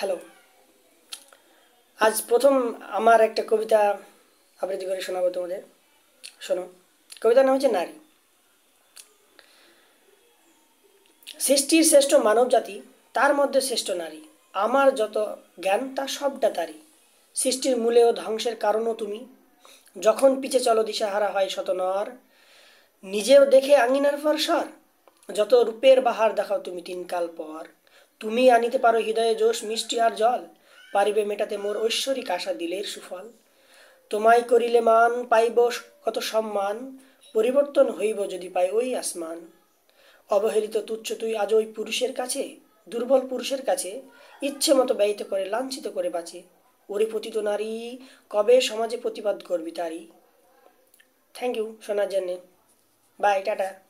hello আজ প্রথম আমার একটা কবিতা আবৃত্তি করে শোনাবো তোমাদের শোনো কবিতার নাম হচ্ছে নারী সৃষ্টির শ্রেষ্ঠ মানব জাতি তার মধ্যে শ্রেষ্ঠ নারী আমার যত জ্ঞান তা সবটা তারই সৃষ্টির মূলে ও ধ্বংসের কারণও তুমি যখন পিছে চলো দিশাহারা হয় শত নর নিজেও দেখে আঙিনার পর সর যত রূপের বাহার দেখাও তুমি তিনকাল পর তুমি আনিতে পারো হৃদয়ে জোশ মিষ্টি আর জল পারিবে মেটাতে মোর ঐশ্বরিক আশা দিলের সুফল তোমায় করিলে মান পাইব কত সম্মান পরিবর্তন হইব যদি পাই ওই আসমান অবহেলিত তুচ্ছ তুই আজ ওই পুরুষের কাছে দুর্বল পুরুষের কাছে ইচ্ছে মতো ব্যয়িত করে লাঞ্ছিত করে বাঁচে ওরে পতিত নারী কবে সমাজে প্রতিবাদ করবি তারই থ্যাংক ইউ শোনার জন্যে বাই টাটা